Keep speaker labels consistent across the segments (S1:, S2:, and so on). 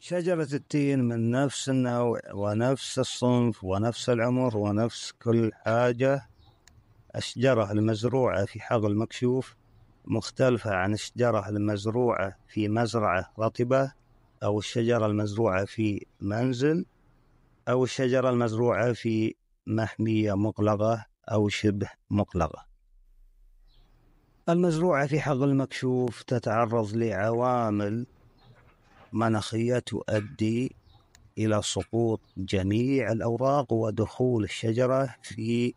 S1: شجرة التين من نفس النوع ونفس الصنف ونفس العمر ونفس كل حاجة الشجرة المزروعة في حقل مكشوف مختلفة عن الشجرة المزروعة في مزرعة رطبة أو الشجرة المزروعة في منزل أو الشجرة المزروعة في محمية مغلقة أو شبه مغلقة المزروعة في حقل مكشوف تتعرض لعوامل مناخية تؤدي إلى سقوط جميع الأوراق ودخول الشجرة في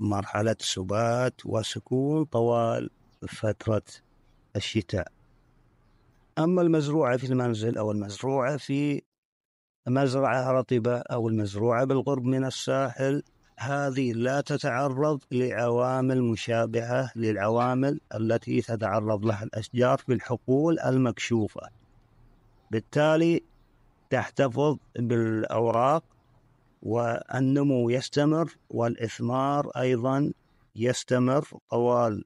S1: مرحلة سبات وسكون طوال فترة الشتاء أما المزروعة في المنزل أو المزروعة في مزرعة رطبة أو المزروعة بالقرب من الساحل هذه لا تتعرض لعوامل مشابهة للعوامل التي تتعرض لها الأشجار في الحقول المكشوفة بالتالي تحتفظ بالأوراق والنمو يستمر والإثمار أيضا يستمر طوال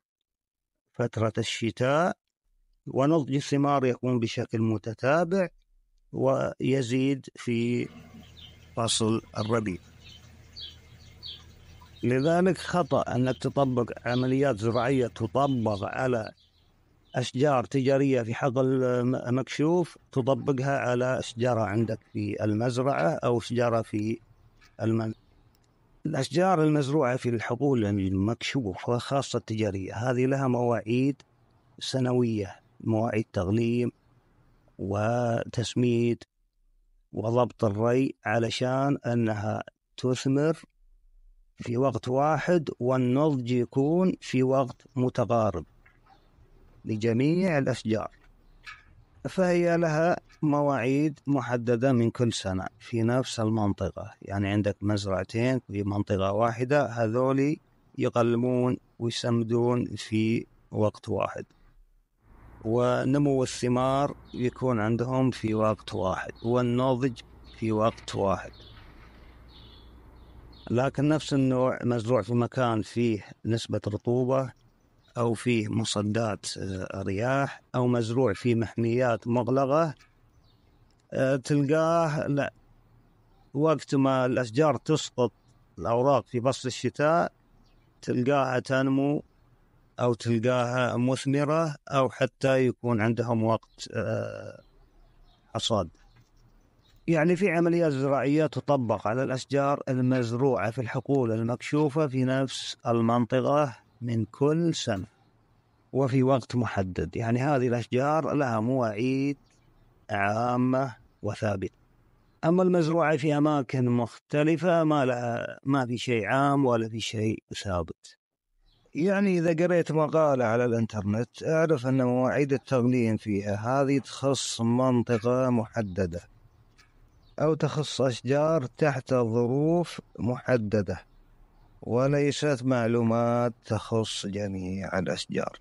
S1: فترة الشتاء ونضج الثمار يكون بشكل متتابع ويزيد في فصل الربيع لذلك خطأ أنك تطبق عمليات زراعية تطبق على أشجار تجارية في حقل مكشوف تطبقها على شجرة عندك في المزرعة أو شجرة في المنزل الأشجار المزروعة في الحقول المكشوفة خاصة التجارية هذه لها مواعيد سنوية مواعيد تغليم وتسميد وضبط الري علشان أنها تثمر في وقت واحد والنضج يكون في وقت متقارب لجميع الأشجار فهي لها مواعيد محددة من كل سنة في نفس المنطقة يعني عندك مزرعتين في منطقة واحدة هذولي يقلمون ويسمدون في وقت واحد ونمو الثمار يكون عندهم في وقت واحد والنضج في وقت واحد لكن نفس النوع مزروع في مكان فيه نسبة رطوبة أو فيه مصدات آه، رياح أو مزروع في محميات مغلقة آه، تلقاه لا وقت ما الأشجار تسقط الأوراق في فصل الشتاء تلقاها تنمو أو تلقاها مثمرة أو حتى يكون عندهم وقت آه، حصاد يعني في عمليات زراعية تطبق على الأشجار المزروعة في الحقول المكشوفة في نفس المنطقة من كل سنة وفي وقت محدد يعني هذه الأشجار لها مواعيد عامة وثابتة أما المزروعة في أماكن مختلفة ما لها ما في شيء عام ولا في شيء ثابت يعني إذا قريت مقالة على الإنترنت أعرف أن مواعيد التغليم فيها هذه تخص منطقة محددة أو تخص أشجار تحت ظروف محددة وليست معلومات تخص جميع الأشجار